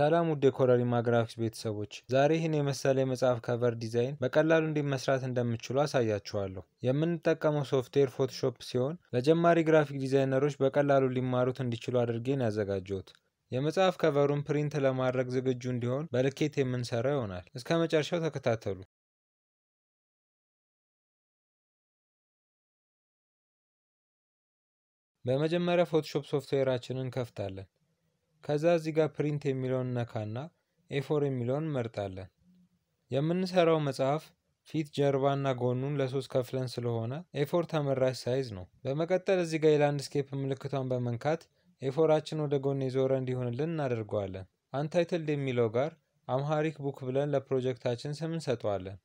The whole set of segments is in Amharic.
ሰላም ውድ የኮረሪማ ግራፊክስ ቤተሰቦች፣ ዛሬ ይህን የመሰለ የመጽሐፍ ከቨር ዲዛይን በቀላሉ እንዴት መስራት እንደምችሉ አሳያችኋለሁ። የምንጠቀመው ሶፍትዌር ፎቶሾፕ ሲሆን ለጀማሪ ግራፊክ ዲዛይነሮች በቀላሉ ሊማሩት እንዲችሉ አድርጌን ያዘጋጀሁት። የመጽሐፍ ከቨሩን ፕሪንት ለማድረግ ዝግጁ እንዲሆን በልኬት የምንሰራው ይሆናል። እስከ መጨረሻው ተከታተሉ። በመጀመሪያ ፎቶሾፕ ሶፍትዌራችንን ከፍታለን። ከዛ እዚህ ጋር ፕሪንት የሚለውን ነካና ኤፎር የሚለውን መርጣለን። የምንሰራው መጽሐፍ ፊት ጀርባና ጎኑን ለሶስት ከፍለን ስለሆነ ኤፎር ተመራጭ ሳይዝ ነው። በመቀጠል እዚህ ጋር የላንድስኬፕ ምልክቷን በመንካት ኤፎራችን ወደ ጎን የዞረ እንዲሆንልን እናደርገዋለን። አንታይትልድ የሚለው ጋር አምሃሪክ ቡክ ብለን ለፕሮጀክታችን ስም እንሰጠዋለን።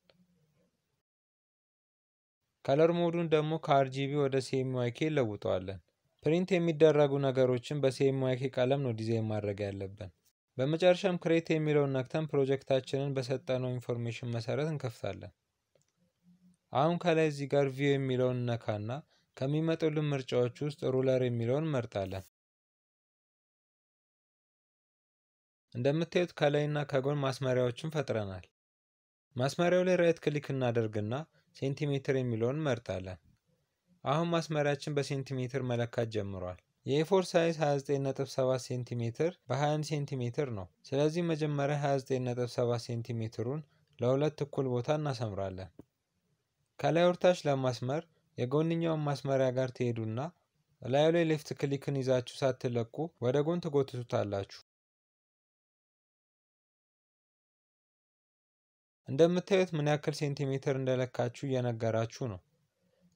ከለር ሞዱን ደግሞ ከአርጂቢ ወደ ሲኤምዋይኬ ለውጠዋለን። ፕሪንት የሚደረጉ ነገሮችን በሲኤምዋይኬ ቀለም ነው ዲዛይን ማድረግ ያለብን። በመጨረሻም ክሬት የሚለውን ነክተን ፕሮጀክታችንን በሰጠነው ኢንፎርሜሽን መሰረት እንከፍታለን። አሁን ከላይ እዚህ ጋር ቪው የሚለውን ነካና ከሚመጡልን ምርጫዎች ውስጥ ሩለር የሚለውን እንመርጣለን። እንደምታዩት ከላይና ከጎን ማስመሪያዎችን ፈጥረናል። ማስመሪያው ላይ ራይት ክሊክ እናደርግና ሴንቲሜትር የሚለውን እንመርጣለን። አሁን ማስመሪያችን በሴንቲሜትር መለካት ጀምሯል። የኤፎር ሳይዝ 29.7 ሴንቲሜትር በ21 ሴንቲሜትር ነው። ስለዚህ መጀመሪያ 29.7 ሴንቲሜትሩን ለሁለት እኩል ቦታ እናሰምራለን። ከላይ ወርታች ለማስመር የጎንኛውን ማስመሪያ ጋር ትሄዱና ላዩ ላይ ሌፍት ክሊክን ይዛችሁ ሳትለቁ ወደ ጎን ትጎትቱታላችሁ። እንደምታዩት ምን ያክል ሴንቲሜትር እንደለካችሁ እየነገራችሁ ነው።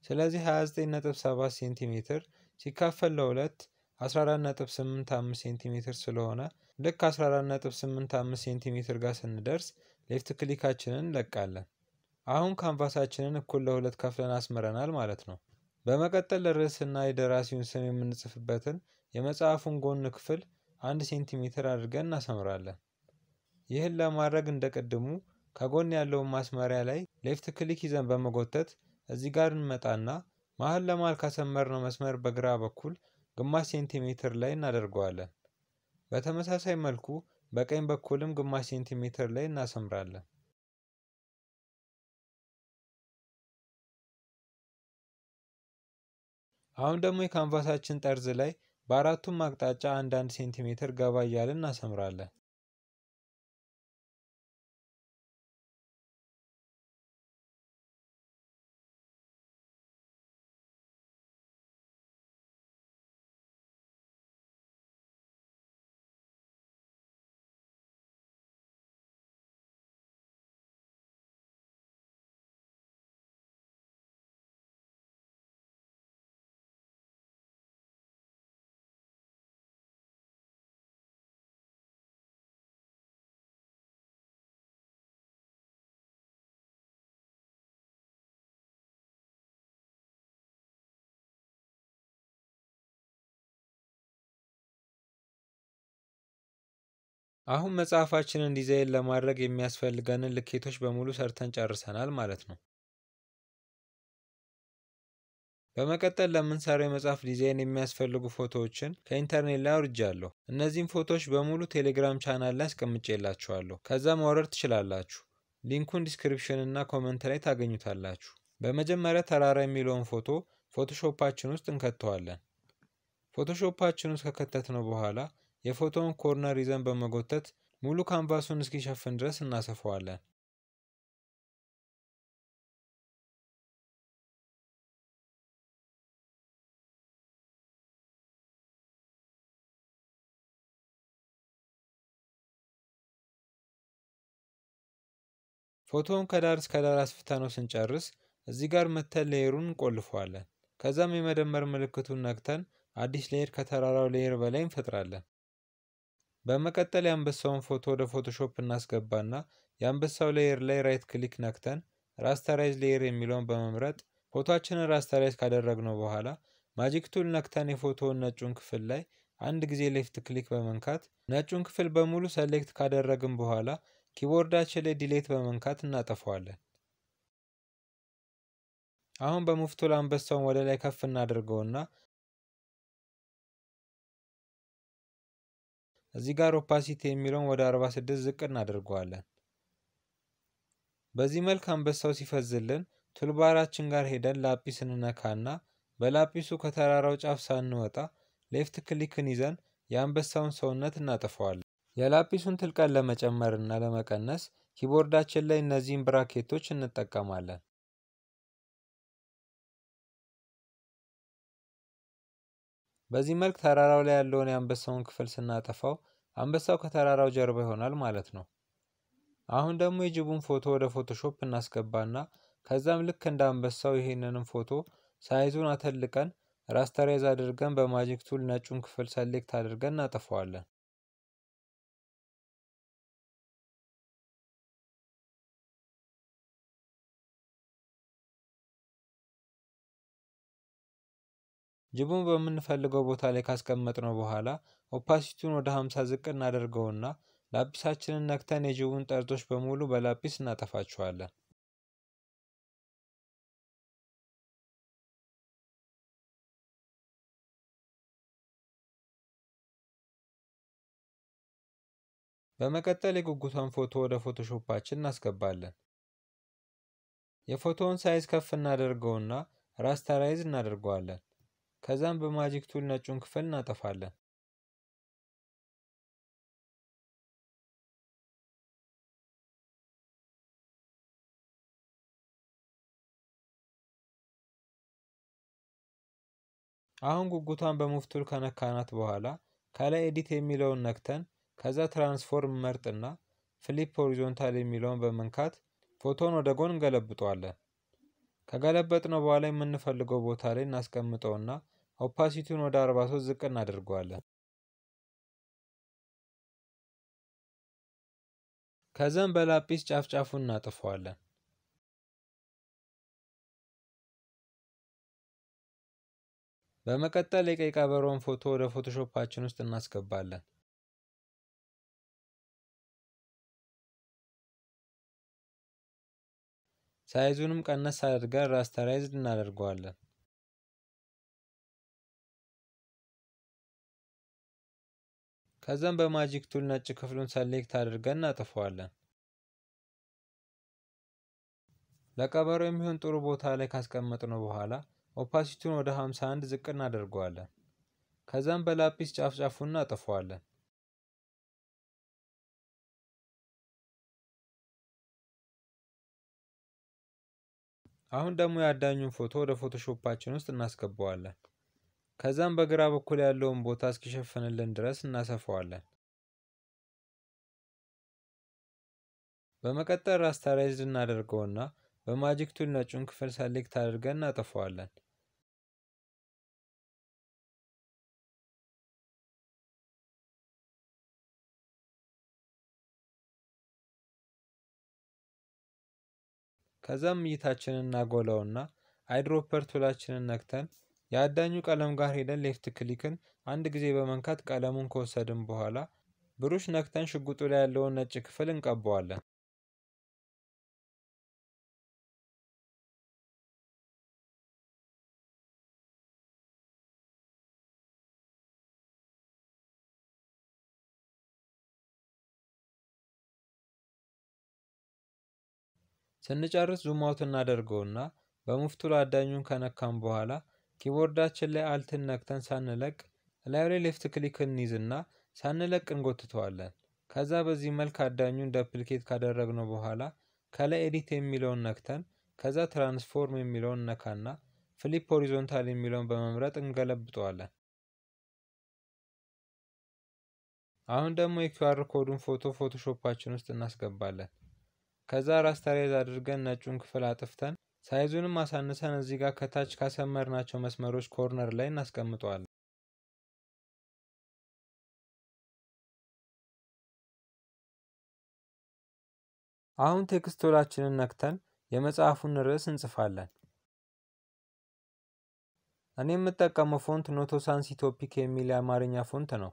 ስለዚህ 29.7 ሴንቲሜትር ሲካፈል ለሁለት 14.85 ሴንቲሜትር ስለሆነ ልክ 14.85 ሴንቲሜትር ጋር ስንደርስ ሌፍት ክሊካችንን እንለቃለን። አሁን ካንቫሳችንን እኩል ለሁለት ከፍለን አስምረናል ማለት ነው። በመቀጠል ርዕስና የደራሲውን ስም የምንጽፍበትን የመጽሐፉን ጎን ክፍል አንድ ሴንቲሜትር አድርገን እናሰምራለን። ይህን ለማድረግ እንደ ቅድሙ ከጎን ያለውን ማስመሪያ ላይ ሌፍት ክሊክ ይዘን በመጎተት እዚህ ጋር እንመጣና መሀል ለመሀል ካሰመርነው መስመር በግራ በኩል ግማሽ ሴንቲሜትር ላይ እናደርገዋለን። በተመሳሳይ መልኩ በቀኝ በኩልም ግማሽ ሴንቲሜትር ላይ እናሰምራለን። አሁን ደግሞ የካንቫሳችን ጠርዝ ላይ በአራቱም አቅጣጫ አንዳንድ ሴንቲሜትር ገባ እያልን እናሰምራለን። አሁን መጽሐፋችንን ዲዛይን ለማድረግ የሚያስፈልገንን ልኬቶች በሙሉ ሰርተን ጨርሰናል ማለት ነው። በመቀጠል ለምንሰራው የመጽሐፍ ዲዛይን የሚያስፈልጉ ፎቶዎችን ከኢንተርኔት ላይ አውርጃለሁ። እነዚህም ፎቶዎች በሙሉ ቴሌግራም ቻናል ላይ አስቀምጬላችኋለሁ። ከዛ ማውረድ ትችላላችሁ። ሊንኩን ዲስክሪፕሽንና ኮመንት ላይ ታገኙታላችሁ። በመጀመሪያ ተራራ የሚለውን ፎቶ ፎቶሾፓችን ውስጥ እንከተዋለን። ፎቶሾፓችን ውስጥ ከከተትነው በኋላ የፎቶውን ኮርነር ይዘን በመጎተት ሙሉ ካንቫሱን እስኪሸፍን ድረስ እናሰፋዋለን። ፎቶውን ከዳር እስከ ዳር አስፍተነው ስንጨርስ እዚህ ጋር መተን ሌየሩን እንቆልፈዋለን። ከዛም የመደመር ምልክቱን ነክተን አዲስ ሌየር ከተራራው ሌየር በላይ እንፈጥራለን። በመቀጠል የአንበሳውን ፎቶ ወደ ፎቶሾፕ እናስገባና የአንበሳው ሌየር ላይ ራይት ክሊክ ነክተን ራስተራይዝ ሌየር የሚለውን በመምረጥ ፎቶችንን ራስተራይዝ ካደረግነው በኋላ ማጂክ ቱል ነክተን የፎቶውን ነጩን ክፍል ላይ አንድ ጊዜ ሌፍት ክሊክ በመንካት ነጩን ክፍል በሙሉ ሰሌክት ካደረግን በኋላ ኪቦርዳችን ላይ ዲሌት በመንካት እናጠፋዋለን። አሁን በሙፍቱል አንበሳውን ወደ ላይ ከፍ እናደርገውና እዚህ ጋር ኦፓሲቲ የሚለውን ወደ 46 ዝቅ እናደርገዋለን። በዚህ መልክ አንበሳው ሲፈዝልን ቱልባራችን ጋር ሄደን ላጲስ እንነካና በላጲሱ ከተራራው ጫፍ ሳንወጣ ሌፍት ክሊክን ይዘን የአንበሳውን ሰውነት እናጠፈዋለን። የላጲሱን ትልቀት ለመጨመርና ለመቀነስ ኪቦርዳችን ላይ እነዚህን ብራኬቶች እንጠቀማለን። በዚህ መልክ ተራራው ላይ ያለውን የአንበሳውን ክፍል ስናጠፋው አንበሳው ከተራራው ጀርባ ይሆናል ማለት ነው። አሁን ደግሞ የጅቡን ፎቶ ወደ ፎቶሾፕ እናስገባና ከዛም ልክ እንደ አንበሳው ይሄንንም ፎቶ ሳይዙን አተልቀን ራስተራይዝ አድርገን በማጂክ ቱል ነጩን ክፍል ሰሌክት አድርገን እናጠፋዋለን። ጅቡን በምንፈልገው ቦታ ላይ ካስቀመጥነው በኋላ ኦፓሲቲውን ወደ 50 ዝቅ እናደርገውና ላጲሳችንን ነክተን የጅቡን ጠርዞች በሙሉ በላጲስ እናጠፋቸዋለን። በመቀጠል የጉጉቷን ፎቶ ወደ ፎቶሾፓችን እናስገባለን። የፎቶውን ሳይዝ ከፍ እናደርገውና ራስተራይዝ እናደርገዋለን። ከዛም በማጂክ ቱል ነጩን ክፍል እናጠፋለን። አሁን ጉጉቷን በሙቭ ቱል ከነካናት በኋላ ከላይ ኤዲት የሚለውን ነክተን ከዛ ትራንስፎርም መርጥና ፍሊፕ ሆሪዞንታል የሚለውን በመንካት ፎቶን ወደ ጎን እንገለብጠዋለን። ከገለበጥነው በኋላ የምንፈልገው ቦታ ላይ እናስቀምጠውና ኦፓሲቲውን ወደ 43 ዝቅ እናደርገዋለን። ከዛም በላጲስ ጫፍ ጫፉን እናጥፈዋለን። በመቀጠል የቀይ ቀበሮን ፎቶ ወደ ፎቶሾፓችን ውስጥ እናስገባለን። ሳይዙንም ቀነስ አድርገን ራስተራይዝድ እናደርገዋለን። ከዛም በማጂክ ቱል ነጭ ክፍሉን ሰሌክት አድርገን እናጥፈዋለን። ለቀበሮ የሚሆን ጥሩ ቦታ ላይ ካስቀመጥነው በኋላ ኦፓሲቲውን ወደ 51 ዝቅ እናደርገዋለን። ከዛም በላፒስ ጫፍ ጫፉን እናጥፈዋለን። አሁን ደግሞ ያዳኙን ፎቶ ወደ ፎቶሾፓችን ውስጥ እናስገባዋለን። ከዛም በግራ በኩል ያለውን ቦታ እስኪሸፍንልን ድረስ እናሰፋዋለን። በመቀጠል ራስተራይዝድ እናደርገውና በማጂክ ቱል ነጩን ክፍል ሰሌክት አድርገን እናጠፈዋለን። ከዛም እይታችንን እናጎላውና አይድሮፐር ቱላችንን ነክተን የአዳኙ ቀለም ጋር ሄደን ሌፍት ክሊክን አንድ ጊዜ በመንካት ቀለሙን ከወሰድን በኋላ ብሩሽ ነክተን ሽጉጡ ላይ ያለውን ነጭ ክፍል እንቀባዋለን። ስንጨርስ ዙማውት እናደርገውና በሙፍቱ አዳኙን ከነካም በኋላ ኪቦርዳችን ላይ አልትን ነክተን ሳንለቅ ላዩ ላይ ሌፍት ክሊክ እንይዝና ሳንለቅ እንጎትተዋለን። ከዛ በዚህ መልክ አዳኙን ደፕሊኬት ካደረግነው በኋላ ከላይ ኤዲት የሚለውን ነክተን ከዛ ትራንስፎርም የሚለውን ነካና ፍሊፕ ሆሪዞንታል የሚለውን በመምረጥ እንገለብጠዋለን። አሁን ደግሞ የኪውአር ኮዱን ፎቶ ፎቶሾፓችን ውስጥ እናስገባለን። ከዛ ራስተራይዝ አድርገን ነጩን ክፍል አጥፍተን ሳይዙንም አሳንሰን እዚህ ጋር ከታች ካሰመርናቸው መስመሮች ኮርነር ላይ እናስቀምጠዋለን። አሁን ቴክስቶላችንን ነክተን የመጽሐፉን ርዕስ እንጽፋለን። እኔ የምጠቀመው ፎንት ኖቶሳንስ ኢትዮፒክ የሚል የአማርኛ ፎንት ነው።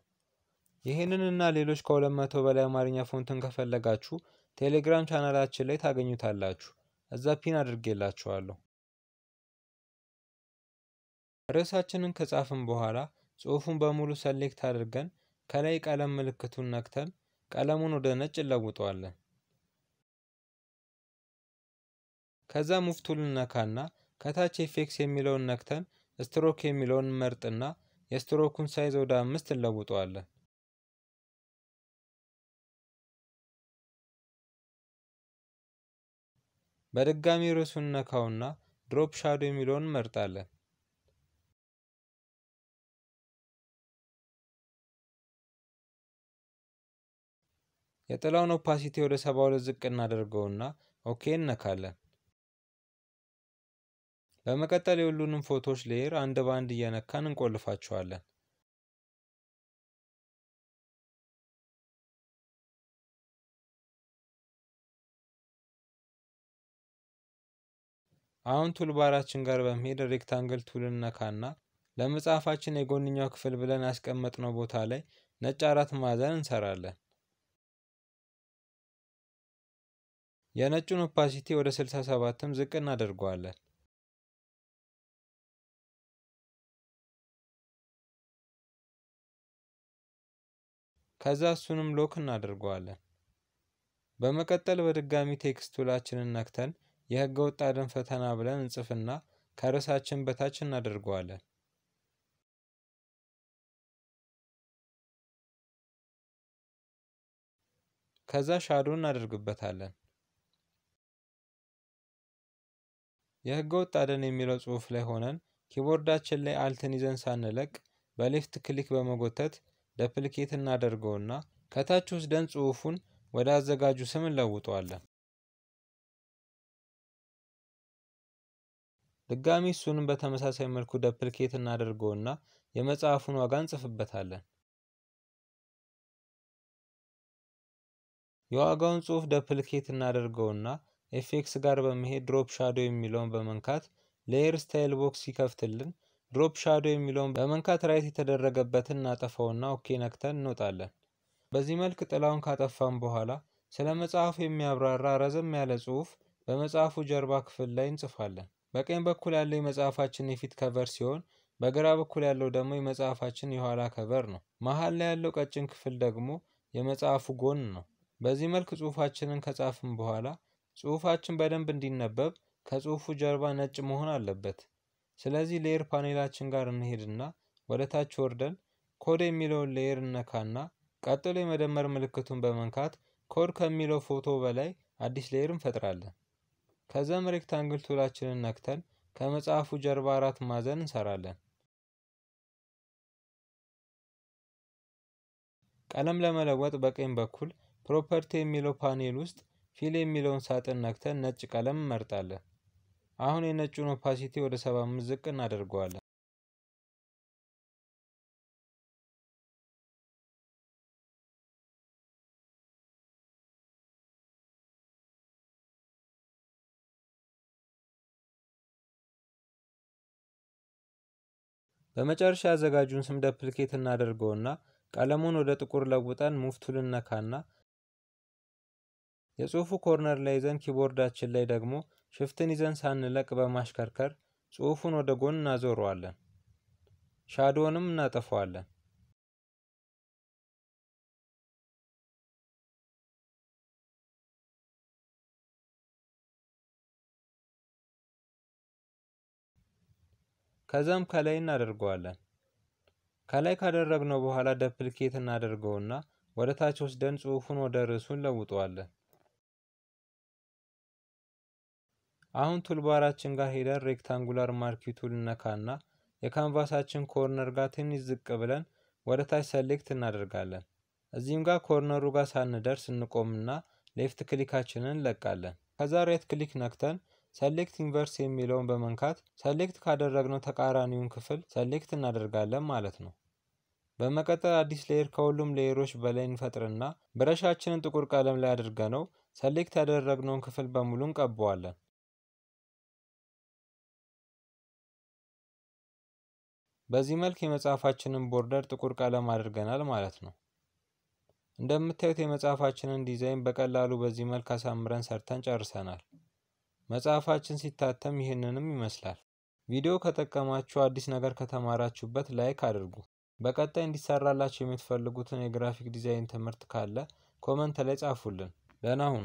ይህንን እና ሌሎች ከሁለት መቶ በላይ አማርኛ ፎንትን ከፈለጋችሁ ቴሌግራም ቻናላችን ላይ ታገኙታላችሁ። እዛ ፒን አድርጌላችኋለሁ። ርዕሳችንን ከጻፍን በኋላ ጽሑፉን በሙሉ ሰሌክት አድርገን ከላይ ቀለም ምልክቱን ነክተን ቀለሙን ወደ ነጭ እንለውጠዋለን። ከዛ ሙፍቱልን ነካና ከታች ኤፌክስ የሚለውን ነክተን ስትሮክ የሚለውን መርጥና የስትሮኩን ሳይዝ ወደ አምስት እንለውጠዋለን። በድጋሚ ርዕሱን ነካውና ድሮፕ ሻዶ የሚለውን እንመርጣለን። የጥላውን ኦፓሲቲ ወደ 72 ዝቅ እናደርገውና ኦኬ እነካለን። በመቀጠል የሁሉንም ፎቶዎች ሌየር አንድ በአንድ እየነካን እንቆልፋቸዋለን። አሁን ቱልባራችን ጋር በመሄድ ሬክታንግል ቱል እነካና ለመጽሐፋችን የጎንኛው ክፍል ብለን ያስቀመጥነው ቦታ ላይ ነጭ አራት ማዕዘን እንሰራለን። የነጩን ኦፓሲቲ ወደ 67ም ዝቅ እናደርገዋለን። ከዛ እሱንም ሎክ እናደርገዋለን። በመቀጠል በድጋሚ ቴክስት ቱላችንን ነክተን የህገ ወጥ አደን ፈተና ብለን እንጽፍና ከርዕሳችን በታች እናደርገዋለን። ከዛ ሻዶ እናደርግበታለን። የህገ ወጥ አደን የሚለው ጽሁፍ ላይ ሆነን ኪቦርዳችን ላይ አልትን ይዘን ሳንለቅ በሌፍት ክሊክ በመጎተት ደፕሊኬት እናደርገውና ከታች ውስደን ጽሁፉን ወደ አዘጋጁ ስም እንለውጠዋለን። ድጋሚ እሱንም በተመሳሳይ መልኩ ደፕልኬት እናደርገውና የመጽሐፉን ዋጋ እንጽፍበታለን። የዋጋውን ጽሑፍ ደፕልኬት እናደርገውና ኤፌክስ ጋር በመሄድ ድሮፕ ሻዶ የሚለውን በመንካት ሌየር ስታይል ቦክስ ሲከፍትልን ድሮፕ ሻዶ የሚለውን በመንካት ራይት የተደረገበትን እናጠፋውና ኦኬ ነክተን እንወጣለን። በዚህ መልክ ጥላውን ካጠፋን በኋላ ስለ መጽሐፉ የሚያብራራ ረዘም ያለ ጽሑፍ በመጽሐፉ ጀርባ ክፍል ላይ እንጽፋለን። በቀኝ በኩል ያለው የመጽሐፋችን የፊት ከቨር ሲሆን በግራ በኩል ያለው ደግሞ የመጽሐፋችን የኋላ ከቨር ነው። መሀል ላይ ያለው ቀጭን ክፍል ደግሞ የመጽሐፉ ጎን ነው። በዚህ መልክ ጽሑፋችንን ከጻፍን በኋላ ጽሑፋችን በደንብ እንዲነበብ ከጽሑፉ ጀርባ ነጭ መሆን አለበት። ስለዚህ ሌየር ፓኔላችን ጋር እንሄድና ወደ ታች ወርደን ኮድ የሚለውን ሌየር እነካና ቀጥሎ የመደመር ምልክቱን በመንካት ኮድ ከሚለው ፎቶ በላይ አዲስ ሌየር እንፈጥራለን። ከዚያም ሬክታንግል ቱላችንን ነክተን ከመጽሐፉ ጀርባ አራት ማዕዘን እንሰራለን። ቀለም ለመለወጥ በቀኝ በኩል ፕሮፐርቲ የሚለው ፓኔል ውስጥ ፊል የሚለውን ሳጥን ነክተን ነጭ ቀለም እንመርጣለን። አሁን የነጩን ኦፓሲቲ ወደ 75 ዝቅ እናደርገዋለን። በመጨረሻ ያዘጋጁን ስም ደፕሊኬት እናደርገውና ቀለሙን ወደ ጥቁር ለውጠን ሙቭ ቱል የጽሁፉ ኮርነር ላይ ይዘን ኪቦርዳችን ላይ ደግሞ ሽፍትን ይዘን ሳንለቅ በማሽከርከር ጽሁፉን ወደ ጎን እናዞረዋለን። ሻዶውንም እናጠፈዋለን። ከዛም ከላይ እናደርገዋለን። ከላይ ካደረግነው በኋላ ደፕሊኬት እናደርገውና ወደ ታች ወስደን ጽሑፉን ወደ ርዕሱ እንለውጠዋለን። አሁን ቱልባራችን ጋር ሄደን ሬክታንጉላር ማርኪው ቱል እነካና የካንቫሳችን ኮርነር ጋር ትንሽ ዝቅ ብለን ወደ ታች ሰሌክት እናደርጋለን። እዚህም ጋር ኮርነሩ ጋር ሳንደርስ እንቆምና ሌፍት ክሊካችንን እንለቃለን። ከዛ ራይት ክሊክ ነክተን ሰሌክት ኢንቨርስ የሚለውን በመንካት ሰሌክት ካደረግነው ተቃራኒውን ክፍል ሰሌክት እናደርጋለን ማለት ነው። በመቀጠል አዲስ ሌየር ከሁሉም ሌየሮች በላይ እንፈጥርና ብረሻችንን ጥቁር ቀለም ላይ አድርገነው ሰሌክት ያደረግነውን ክፍል በሙሉ እንቀበዋለን። በዚህ መልክ የመጽሐፋችንን ቦርደር ጥቁር ቀለም አድርገናል ማለት ነው። እንደምታዩት የመጽሐፋችንን ዲዛይን በቀላሉ በዚህ መልክ አሳምረን ሰርተን ጨርሰናል። መጽሐፋችን ሲታተም ይህንንም ይመስላል። ቪዲዮ ከጠቀማችሁ አዲስ ነገር ከተማራችሁበት ላይክ አድርጉ። በቀጣይ እንዲሰራላችሁ የምትፈልጉትን የግራፊክ ዲዛይን ትምህርት ካለ ኮመንት ላይ ጻፉልን። ደህና ሁኑ።